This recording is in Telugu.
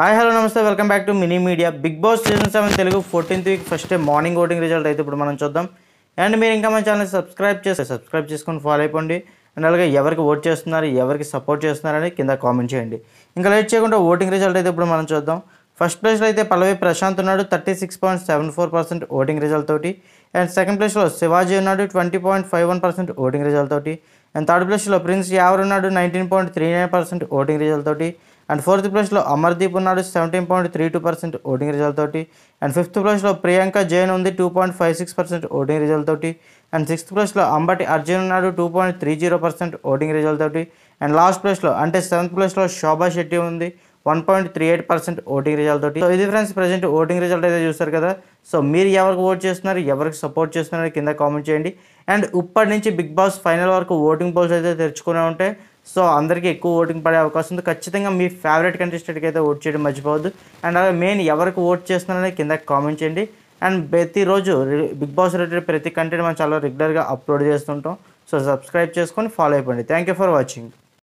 హాయ్ హలో నమస్తే welcome back to mini media Bigg Boss season seven Telugu fourteenth week first day morning voting result అయితే ఇప్పుడు మనం చూద్దాం అండ్ మీరు ఇంకా మన ఛానల్ సబ్స్క్రైబ్ చేస్తే సబ్స్క్రైబ్ చేసుకొని ఫాలో అయిపోండి అండ్ అలాగే ఎవరికి ఓట్ చేస్తున్నారు ఎవరికి సపోర్ట్ చేస్తున్నారని కింద కామెంట్ చేయండి ఇంకా లేట్ చేయకుండా ఓటింగ్ రిజల్ట్ అయితే ఇప్పుడు మనం చూద్దాం ఫస్ట్ ప్లేస్లో అయితే పల్లవి ప్రశాంత్ ఉన్నాడు thirty six point seven four percent voting result తోటి అండ్ సెకండ్ ప్లేస్లో శివాజీ ఉన్నాడు twenty point five one percent voting result తోటి అండ్ థర్డ్ ప్లేస్లో ప్రిన్స్ యావర్ ఉన్నాడు nineteen point three nine percent voting result తోటి అండ్ ఫోర్త్ ప్లేస్లో అమర్దీప్ ఉన్నాడు seventeen point three two percent voting result తోటి అండ్ ఫిఫ్త్ ప్లేస్లో ప్రియాంక జైన్ ఉంది two point five six percent voting result తోటి అండ్ సిక్స్త్ ప్లేస్లో అంబటి అర్జున్ ఉన్నాడు two point three zero percent voting result తోటి అండ్ లాస్ట్ ప్లేస్లో అంటే సెవెంత్ ప్లేస్లో శోభా శెట్టి ఉంది one point three eight percent voting result తోటి సో ఇది ఫ్రెండ్స్ ప్రజెంట్ ఓటింగ్ రిజల్ట్ అయితే చూస్తారు కదా సో మీరు ఎవరికి ఓట్ చేస్తున్నారు ఎవరికి సపోర్ట్ చేస్తున్నారు కింద కామెంట్ చేయండి అండ్ ఇప్పటి నుంచి బిగ్ బాస్ ఫైనల్ వరకు ఓటింగ్ పోల్స్ అయితే తెరుచుకునే ఉంటే సో అందరికీ ఎక్కువ ఓటింగ్ పడే అవకాశం ఉంది ఖచ్చితంగా మీ ఫేవరెట్ కంటెస్టెంట్కి అయితే ఓట్ చేయడం మర్చిపోవద్దు అండ్ అలాగే మెయిన్ ఎవరికి ఓట్ చేస్తున్నారని కింద కామెంట్ చేయండి అండ్ ప్రతిరోజు బిగ్ బాస్ రిలేటెడ్ ప్రతి కంటెంట్ మనం చాలా రెగ్యులర్గా అప్లోడ్ చేస్తుంటాం సో సబ్స్క్రైబ్ చేసుకొని ఫాలో అయిపోండి థ్యాంక్ యూ ఫర్ వాచింగ్